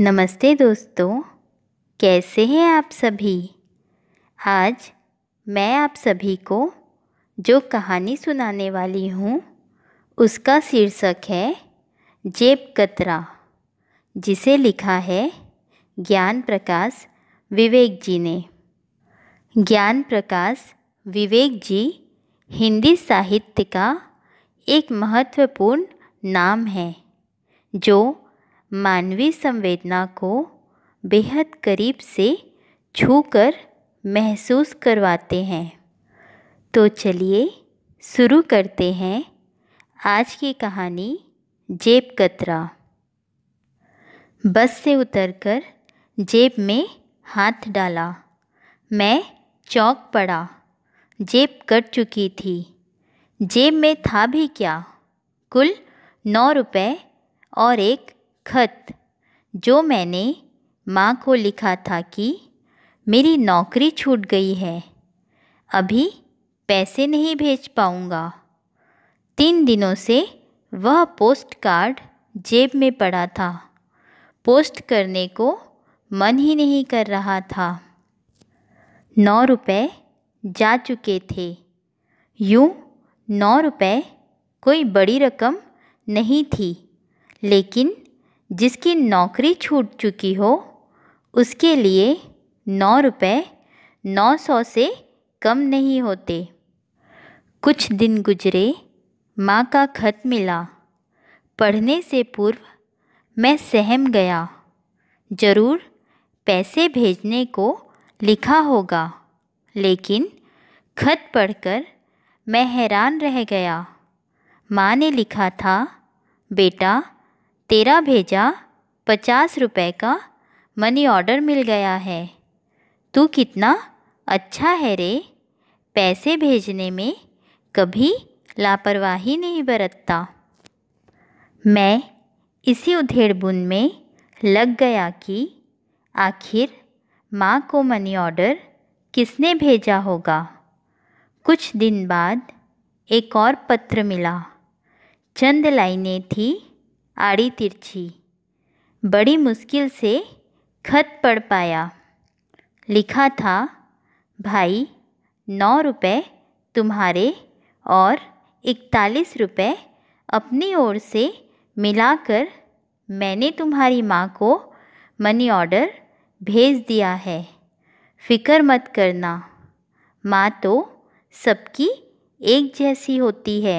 नमस्ते दोस्तों कैसे हैं आप सभी आज मैं आप सभी को जो कहानी सुनाने वाली हूँ उसका शीर्षक है जेब कतरा जिसे लिखा है ज्ञान प्रकाश विवेक जी ने ज्ञान प्रकाश विवेक जी हिंदी साहित्य का एक महत्वपूर्ण नाम है जो मानवीय संवेदना को बेहद करीब से छूकर महसूस करवाते हैं तो चलिए शुरू करते हैं आज की कहानी जेब कतरा बस से उतरकर जेब में हाथ डाला मैं चौक पड़ा जेब कट चुकी थी जेब में था भी क्या कुल नौ रुपए और एक खत जो मैंने माँ को लिखा था कि मेरी नौकरी छूट गई है अभी पैसे नहीं भेज पाऊँगा तीन दिनों से वह पोस्ट कार्ड जेब में पड़ा था पोस्ट करने को मन ही नहीं कर रहा था नौ रुपये जा चुके थे यूँ नौ रुपये कोई बड़ी रकम नहीं थी लेकिन जिसकी नौकरी छूट चुकी हो उसके लिए नौ रुपये नौ सौ से कम नहीं होते कुछ दिन गुजरे माँ का खत मिला पढ़ने से पूर्व मैं सहम गया ज़रूर पैसे भेजने को लिखा होगा लेकिन खत पढ़कर मैं हैरान रह गया माँ ने लिखा था बेटा तेरा भेजा पचास रुपए का मनी ऑर्डर मिल गया है तू कितना अच्छा है रे पैसे भेजने में कभी लापरवाही नहीं बरतता मैं इसी उधेड़बुन में लग गया कि आखिर माँ को मनी ऑर्डर किसने भेजा होगा कुछ दिन बाद एक और पत्र मिला चंद लाइनें थी आड़ी तिरछी बड़ी मुश्किल से खत पढ़ पाया लिखा था भाई नौ रुपये तुम्हारे और इकतालीस रुपये अपनी ओर से मिलाकर मैंने तुम्हारी माँ को मनी ऑर्डर भेज दिया है फ़िक्र मत करना माँ तो सबकी एक जैसी होती है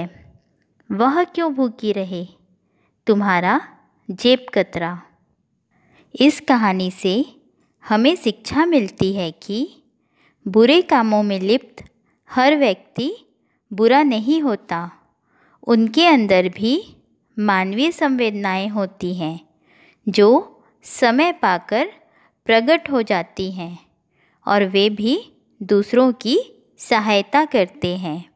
वह क्यों भूखी रहे तुम्हारा जेब कतरा इस कहानी से हमें शिक्षा मिलती है कि बुरे कामों में लिप्त हर व्यक्ति बुरा नहीं होता उनके अंदर भी मानवीय संवेदनाएं होती हैं जो समय पाकर प्रकट हो जाती हैं और वे भी दूसरों की सहायता करते हैं